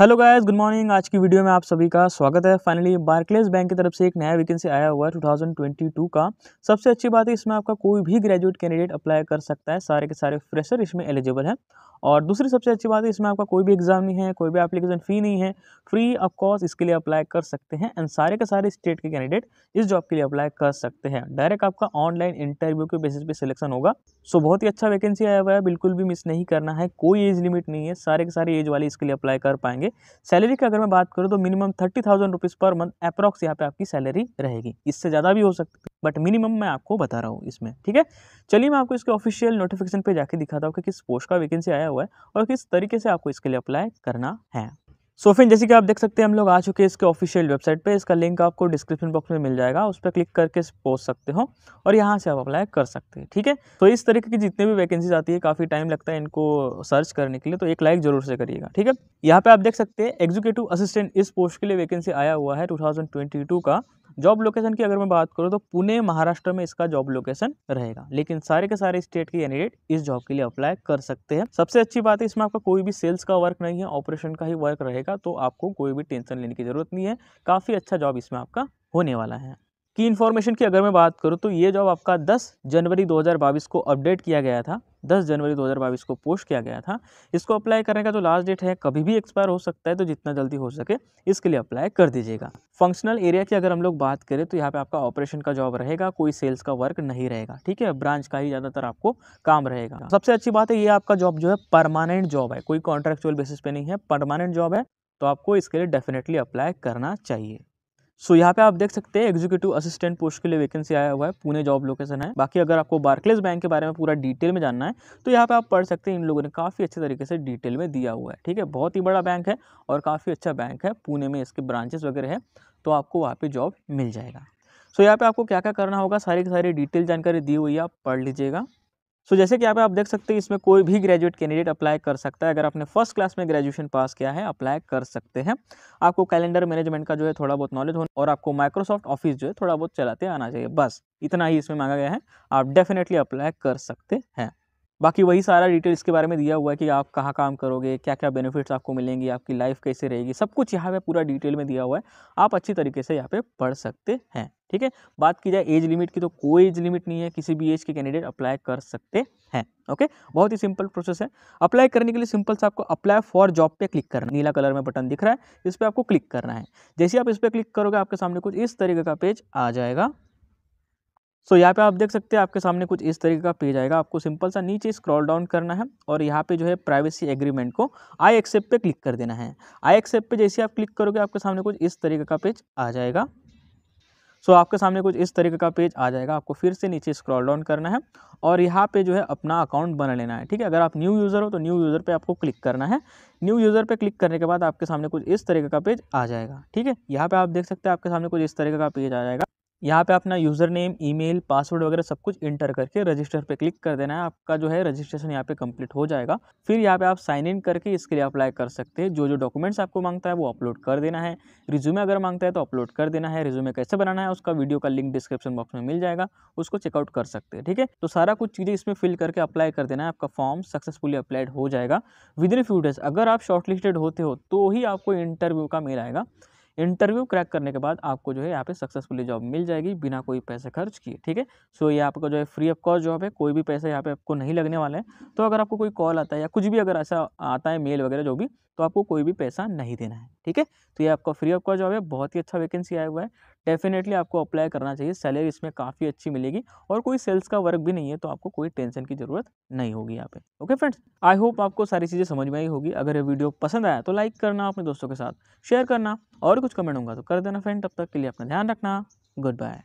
hello guys good morning आज की video में आप सभी का स्वागत है फाइनली बार्कलेस बैंक की तरफ से एक नया वैकेंसी आया हुआ है 2022 का सबसे अच्छी बात है इसमें आपका कोई भी ग्रेजुएट कैंडिडेट अप्लाई कर सकता है सारे के सारे फ्रेशर इसमें एलिजिबल हैं और दूसरी सबसे अच्छी बात है इसमें आपका कोई भी एग्ज़ाम नहीं है कोई भी एप्लीकेशन फ़ी नहीं है फ्री ऑफ कॉस्ट इसके लिए अप्लाई कर सकते हैं एंड सारे के सारे स्टेट के कैंडिडेट इस जॉब के लिए अप्लाई कर सकते हैं डायरेक्ट आपका ऑनलाइन इंटरव्यू के बेसिस पे सिलेक्शन होगा सो बहुत ही अच्छा वैकेंसी आया हुआ है बिल्कुल भी मिस नहीं करना है कोई एज लिमिट नहीं है सारे के सारे एज वाले इसके लिए अप्लाई कर पाएंगे सैलरी की अगर मैं बात करूँ तो minimum thirty thousand rupees per month approx यहाँ पे आपकी सैलरी रहेगी इससे ज़्यादा भी हो सकती है बट मिनिमम मैं आपको बता रहा हूँ इसमें ठीक है चलिए मैं आपको इसके ऑफिशियल नोटिफिकेशन पे जाके दिखाता हूँ कि किस पोस्ट का वैकेंसी आया हुआ है और किस तरीके से आपको इसके लिए अप्लाई करना है सो फिर जैसे कि आप देख सकते हैं हम लोग आ चुके हैं इसके ऑफिशियल वेबसाइट पे इसका लिंक आपको डिस्क्रिप्शन बॉक्स में मिल जाएगा उस पर क्लिक करके पहुंच सकते हो और यहाँ से आप अप्लाई कर सकते हैं ठीक है तो इस तरीके की जितने भी वैकेंसीज आती है काफ़ी टाइम लगता है इनको सर्च करने के लिए तो एक लाइक जरूर से करिएगा ठीक है यहाँ पे आप देख सकते हैं एग्जीक्यूटिव असिस्टेंट इस पोस्ट के लिए वैकेंसी आया हुआ है टू का जॉब लोकेशन की अगर मैं बात करूँ तो पुणे महाराष्ट्र में इसका जॉब लोकेशन रहेगा लेकिन सारे के सारे स्टेट के कैंडिडेट इस जॉब के लिए अप्लाई कर सकते हैं सबसे अच्छी बात है इसमें आपका कोई भी सेल्स का वर्क नहीं है ऑपरेशन का ही वर्क रहेगा रहेगा तो आपको कोई भी टेंशन लेने की ज़रूरत नहीं है काफ़ी अच्छा जॉब इसमें आपका होने वाला है की इन्फॉर्मेशन की अगर मैं बात करूँ तो ये जॉब आपका 10 जनवरी 2022 को अपडेट किया गया था 10 जनवरी 2022 को पोस्ट किया गया था इसको अप्लाई करने का जो लास्ट डेट है कभी भी एक्सपायर हो सकता है तो जितना जल्दी हो सके इसके लिए अप्लाई कर दीजिएगा फंक्शनल एरिया की अगर हम लोग बात करें तो यहाँ पे आपका ऑपरेशन का जॉब रहेगा कोई सेल्स का वर्क नहीं रहेगा ठीक है ब्रांच का ही ज़्यादातर आपको काम रहेगा सबसे अच्छी बात है ये आपका जॉब जो है परमानेंट जॉब है कोई कॉन्ट्रेक्चुअल बेसिस पे नहीं है परमानेंट जॉब है तो आपको इसके लिए डेफिनेटली अप्लाई करना चाहिए सो so, यहाँ पे आप देख सकते हैं एग्जीक्यूटिव असिस्टेंट पोस्ट के लिए वैकेंसी आया हुआ है पुणे जॉब लोकेशन है बाकी अगर आपको बार्कलेस बैंक के बारे में पूरा डिटेल में जानना है तो यहाँ पे आप पढ़ सकते हैं इन लोगों ने काफ़ी अच्छे तरीके से डिटेल में दिया हुआ है ठीक है बहुत ही बड़ा बैंक है और काफ़ी अच्छा बैंक है पुणे में इसके ब्रांचेस वगैरह है तो आपको वहाँ पर जॉब मिल जाएगा सो so, यहाँ पर आपको क्या क्या करना होगा सारी की सारी डिटेल जानकारी दी हुई है आप पढ़ लीजिएगा सो जैसे कि यहाँ पे आप देख सकते हैं इसमें कोई भी ग्रेजुएट कैंडिडेट अप्लाई कर सकता है अगर आपने फर्स्ट क्लास में ग्रेजुएशन पास किया है अप्लाई कर सकते हैं आपको कैलेंडर मैनेजमेंट का जो है थोड़ा बहुत नॉलेज होना और आपको माइक्रोसॉफ्ट ऑफिस जो है थोड़ा बहुत चलाते आना चाहिए बस इतना ही इसमें मांगा गया है आप डेफिनेटली अप्लाई कर सकते हैं बाकी वही सारा डिटेल इसके बारे में दिया हुआ है कि आप कहाँ काम करोगे क्या क्या बेनिफिट्स आपको मिलेंगी आपकी लाइफ कैसे रहेगी सब कुछ यहाँ पे पूरा डिटेल में दिया हुआ है आप अच्छी तरीके से यहाँ पे पढ़ सकते हैं ठीक है बात की जाए एज लिमिट की तो कोई एज लिमिट नहीं है किसी भी एज के कैंडिडेट अप्लाई कर सकते हैं ओके बहुत ही सिंपल प्रोसेस है अप्लाई करने के लिए सिंपल से आपको अप्लाई फॉर जॉब पे क्लिक करना नीला कलर में बटन दिख रहा है इस पर आपको क्लिक करना है जैसे आप इस पर क्लिक करोगे आपके सामने कुछ इस तरीके का पेज आ जाएगा सो so, यहाँ पे आप देख सकते हैं आपके सामने कुछ इस तरीके का पेज आएगा आपको सिंपल सा नीचे स्क्रॉल डाउन करना है और यहाँ पे जो है प्राइवेसी एग्रीमेंट को आई एक्सेप्ट पे क्लिक कर देना है आई एक्सेप्ट पे जैसे आप क्लिक करोगे आपके सामने कुछ इस तरीके का पेज आ जाएगा सो so, आपके सामने कुछ इस तरीके का पेज आ जाएगा आपको फिर से नीचे स्क्रॉल डाउन करना है और यहाँ पे जो है अपना अकाउंट बना लेना है ठीक है अगर आप न्यू यूज़र हो तो न्यू यूज़र पे आपको क्लिक करना है न्यू यूज़र पे क्लिक करने के बाद आपके सामने कुछ इस तरीके का पेज आ जाएगा ठीक है यहाँ पे आप देख सकते हैं आपके सामने कुछ इस तरीके का पेज आ जाएगा यहाँ पे अपना यूज़र नेम ईमेल पासवर्ड वगैरह सब कुछ इंटर करके रजिस्टर पे क्लिक कर देना है आपका जो है रजिस्ट्रेशन यहाँ पे कंप्लीट हो जाएगा फिर यहाँ पे आप साइन इन करके इसके लिए अप्लाई कर सकते हैं जो जो डॉक्यूमेंट्स आपको मांगता है वो अपलोड कर देना है रिज्यूमे अगर मांगता है तो अपलोड कर देना है रिज्यूमे कैसे बनाना है उसका वीडियो का लिंक डिस्क्रिप्शन बॉक्स में मिल जाएगा उसको चेकआउट कर सकते हैं ठीक है तो सारा कुछ चीज़ें इसमें फिल करके अप्लाई कर देना है आपका फॉर्म सक्सेसफुली अप्लाइड हो जाएगा विद इन फ्यू डेज अगर आप शॉर्टलिस्टेड होते हो तो ही आपको इंटरव्यू का मेल आएगा इंटरव्यू क्रैक करने के बाद आपको जो है यहाँ पे सक्सेसफुली जॉब मिल जाएगी बिना कोई पैसे खर्च किए ठीक है सो ये आपका जो है फ्री ऑफ कॉस्ट जॉब है कोई भी पैसा यहाँ पे आपको नहीं लगने वाला है तो अगर आपको कोई कॉल आता है या कुछ भी अगर ऐसा आता है मेल वगैरह जो भी तो आपको कोई भी पैसा नहीं देना है ठीक है तो ये आपका फ्री ऑफ कॉस्ट जॉब है बहुत ही अच्छा वैकेंसी आया हुआ है डेफिनेटली आपको अप्लाई करना चाहिए सैलरी इसमें काफ़ी अच्छी मिलेगी और कोई सेल्स का वर्क भी नहीं है तो आपको कोई टेंशन की ज़रूरत नहीं होगी यहाँ पे ओके फ्रेंड्स आई होप आपको सारी चीज़ें समझ में आई होगी अगर ये वीडियो पसंद आया तो लाइक करना अपने दोस्तों के साथ शेयर करना और कुछ कमेंट होगा तो कर देना फ्रेंड तब तक के लिए अपना ध्यान रखना गुड बाय